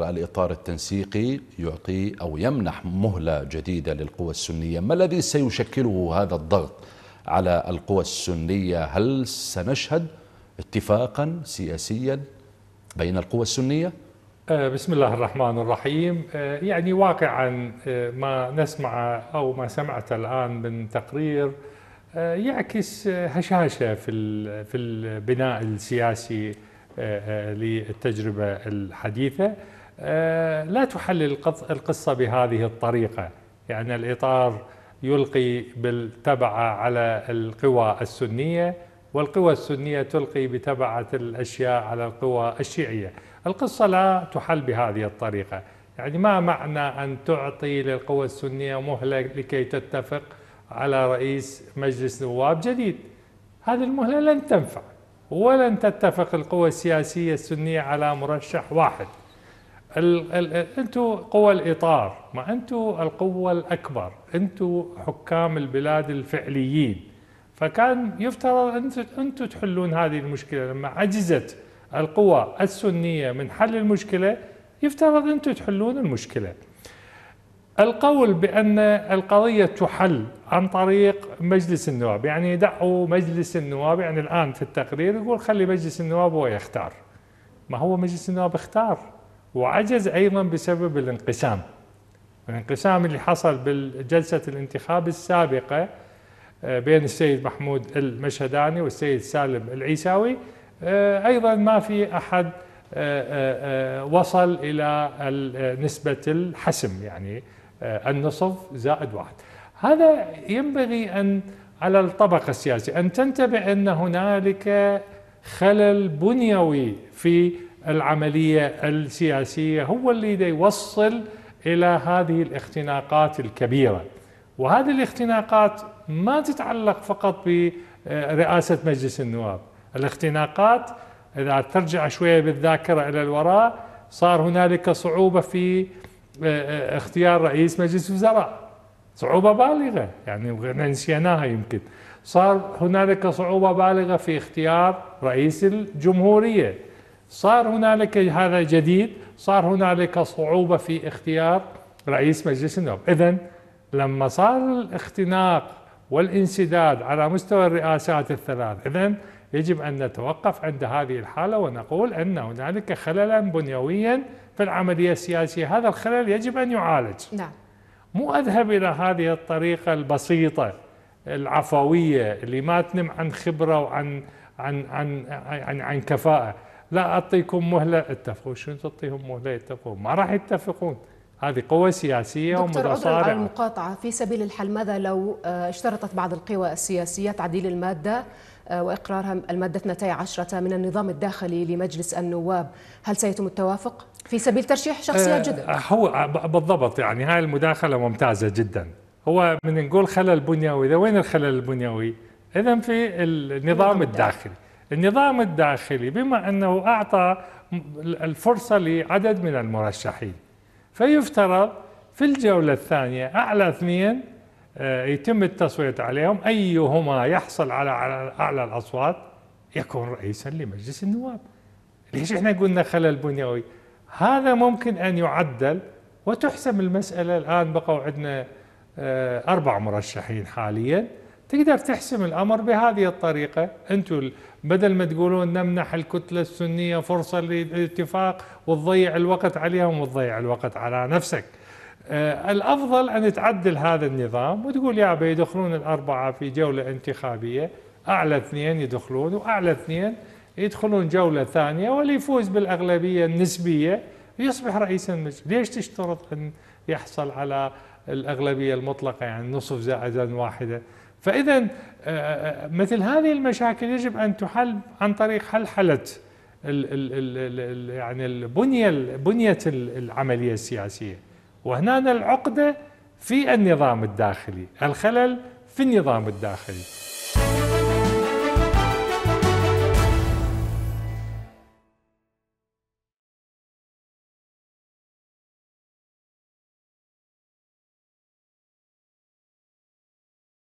الإطار التنسيقي يعطي أو يمنح مهلة جديدة للقوى السنية ما الذي سيشكله هذا الضغط على القوى السنية هل سنشهد اتفاقا سياسيا بين القوى السنية؟ آه، بسم الله الرحمن الرحيم آه، يعني واقعا آه، ما نسمع أو ما سمعت الآن من تقرير يعكس هشاشة في في البناء السياسي للتجربة الحديثة آه، لا تحلل القصة بهذه الطريقة يعني الإطار يلقي بالتبعة على القوى السنية والقوى السنية تلقي بتبعة الأشياء على القوى الشيعية القصة لا تحل بهذه الطريقة يعني ما معنى أن تعطي للقوى السنية مهلة لكي تتفق على رئيس مجلس نواب جديد هذه المهلة لن تنفع ولن تتفق القوى السياسية السنية على مرشح واحد انتم قوى الاطار ما انتم القوه الاكبر انتم حكام البلاد الفعليين فكان يفترض انتم تحلون هذه المشكله لما عجزت القوى السنيه من حل المشكله يفترض انتم تحلون المشكله القول بان القضيه تحل عن طريق مجلس النواب يعني دعوا مجلس النواب يعني الان في التقرير يقول خلي مجلس النواب هو يختار ما هو مجلس النواب اختار وعجز أيضا بسبب الانقسام الانقسام اللي حصل بالجلسة الانتخاب السابقة آه، بين السيد محمود المشهداني والسيد سالم العيساوي آه، أيضا ما في أحد آه، وصل إلى نسبة الحسم يعني النصف زائد واحد هذا ينبغي أن على الطبقة السياسية أن تنتبه أن هنالك خلل بنيوي في العملية السياسية هو اللي يوصل إلى هذه الاختناقات الكبيرة وهذه الاختناقات ما تتعلق فقط برئاسة مجلس النواب الاختناقات إذا ترجع شوية بالذاكرة إلى الوراء صار هنالك صعوبة في آه، آه، اختيار رئيس مجلس الوزراء صعوبة بالغة يعني نسيناها يمكن صار هنالك صعوبة بالغة في اختيار رئيس الجمهورية صار هنالك هذا جديد صار هنالك صعوبة في اختيار رئيس مجلس النواب إذا لما صار الاختناق والانسداد على مستوى الرئاسات الثلاث إذا يجب أن نتوقف عند هذه الحالة ونقول أن هنالك خللا بنيويا في العملية السياسية هذا الخلل يجب أن يعالج نعم. مو أذهب إلى هذه الطريقة البسيطة العفوية اللي ما تنم عن خبرة وعن عن عن عن, عن, عن كفاءة لا أعطيكم مهلة اتفقوا شنو تعطيهم مهلة يتفقوا ما راح يتفقون هذه قوة سياسية ومتصارعة دكتور المقاطعة في سبيل الحل ماذا لو آه، اشترطت بعض القوى السياسية تعديل المادة آه، وإقرارها المادة 12 من النظام الداخلي لمجلس النواب هل سيتم التوافق في سبيل ترشيح شخصيه آه، جدد؟ هو بالضبط يعني هاي المداخلة ممتازة جدا هو من نقول خلل بنيوي إذا وين الخلل البنيوي؟ إذا في النظام الداخلي النظام الداخلي بما أنه أعطى الفرصة لعدد من المرشحين فيفترض في الجولة الثانية أعلى اثنين آه، يتم التصويت عليهم أيهما يحصل على أعلى الأصوات يكون رئيسا لمجلس النواب ليش احنا قلنا خلل بنيوي هذا ممكن أن يعدل وتحسم المسألة الآن بقوا عندنا آه، أربع مرشحين حالياً تقدر تحسم الأمر بهذه الطريقة أنتم بدل ما تقولون نمنح الكتلة السنية فرصة للاتفاق وتضيع الوقت عليهم وتضيع الوقت على نفسك آه، الأفضل أن تعدل هذا النظام وتقول يا بي يدخلون الأربعة في جولة انتخابية أعلى اثنين يدخلون وأعلى اثنين يدخلون جولة ثانية واللي يفوز بالأغلبية النسبية يصبح رئيس المجلس ليش تشترط أن يحصل على الأغلبية المطلقة يعني نصف زائد واحدة فإذا آه، آه، مثل هذه المشاكل يجب أن تحل عن طريق حلحلة ال يعني البنية بنية العملية السياسية وهنا العقدة في النظام الداخلي الخلل في النظام الداخلي